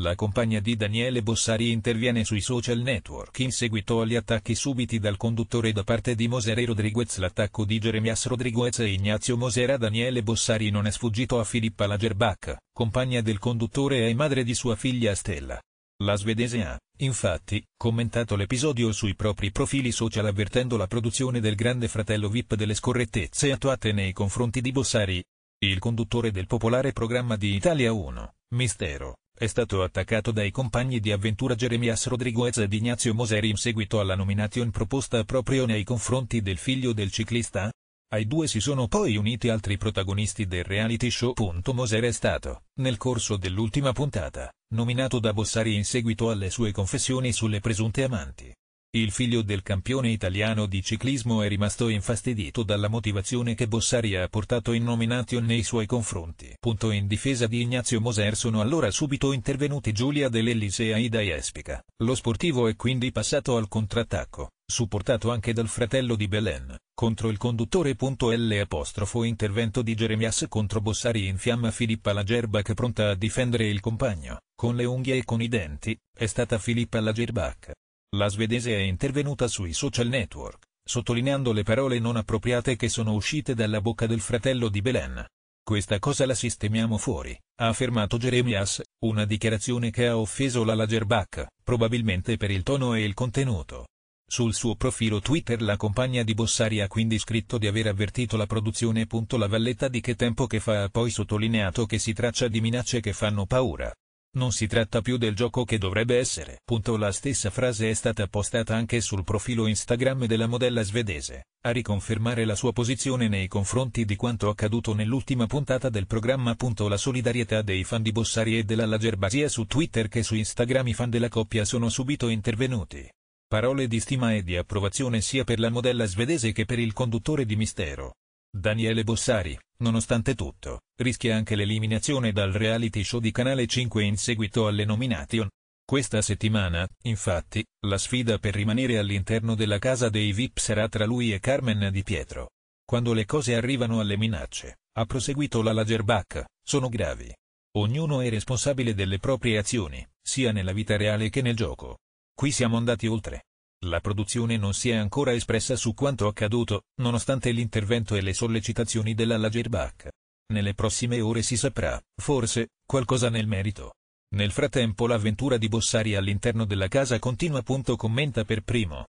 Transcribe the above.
La compagna di Daniele Bossari interviene sui social network in seguito agli attacchi subiti dal conduttore da parte di Moser e Rodriguez. L'attacco di Jeremias Rodriguez e Ignazio Moser a Daniele Bossari non è sfuggito a Filippa Lagerbach, compagna del conduttore e madre di sua figlia Stella. La svedese ha, infatti, commentato l'episodio sui propri profili social avvertendo la produzione del grande fratello VIP delle scorrettezze attuate nei confronti di Bossari. Il conduttore del popolare programma di Italia 1, Mistero, è stato attaccato dai compagni di avventura Jeremias Rodriguez ed Ignazio Moser in seguito alla nomination proposta proprio nei confronti del figlio del ciclista? Ai due si sono poi uniti altri protagonisti del reality show. Moser è stato, nel corso dell'ultima puntata, nominato da Bossari in seguito alle sue confessioni sulle presunte amanti. Il figlio del campione italiano di ciclismo è rimasto infastidito dalla motivazione che Bossari ha portato in nomination nei suoi confronti. Punto in difesa di Ignazio Moser sono allora subito intervenuti Giulia Dell'Elise e Aida Espica. Lo sportivo è quindi passato al contrattacco, supportato anche dal fratello di Belen, contro il conduttore. L' intervento di Jeremias contro Bossari in fiamma Filippa Lagerbach pronta a difendere il compagno, con le unghie e con i denti, è stata Filippa Lagerbach la svedese è intervenuta sui social network, sottolineando le parole non appropriate che sono uscite dalla bocca del fratello di Belen. Questa cosa la sistemiamo fuori, ha affermato Jeremias, una dichiarazione che ha offeso la Lagerbach, probabilmente per il tono e il contenuto. Sul suo profilo Twitter la compagna di Bossari ha quindi scritto di aver avvertito la produzione. La Valletta di che tempo che fa ha poi sottolineato che si traccia di minacce che fanno paura, non si tratta più del gioco che dovrebbe essere. Punto la stessa frase è stata postata anche sul profilo Instagram della modella svedese, a riconfermare la sua posizione nei confronti di quanto accaduto nell'ultima puntata del programma. Punto la solidarietà dei fan di Bossari e della Lagerba sia su Twitter che su Instagram i fan della coppia sono subito intervenuti. Parole di stima e di approvazione sia per la modella svedese che per il conduttore di Mistero. Daniele Bossari, nonostante tutto, rischia anche l'eliminazione dal reality show di Canale 5 in seguito alle nomination. Questa settimana, infatti, la sfida per rimanere all'interno della casa dei VIP sarà tra lui e Carmen Di Pietro. Quando le cose arrivano alle minacce, ha proseguito la Lagerbach, sono gravi. Ognuno è responsabile delle proprie azioni, sia nella vita reale che nel gioco. Qui siamo andati oltre. La produzione non si è ancora espressa su quanto accaduto, nonostante l'intervento e le sollecitazioni della Lagerbach. Nelle prossime ore si saprà, forse, qualcosa nel merito. Nel frattempo l'avventura di Bossari all'interno della casa continua. Commenta per primo.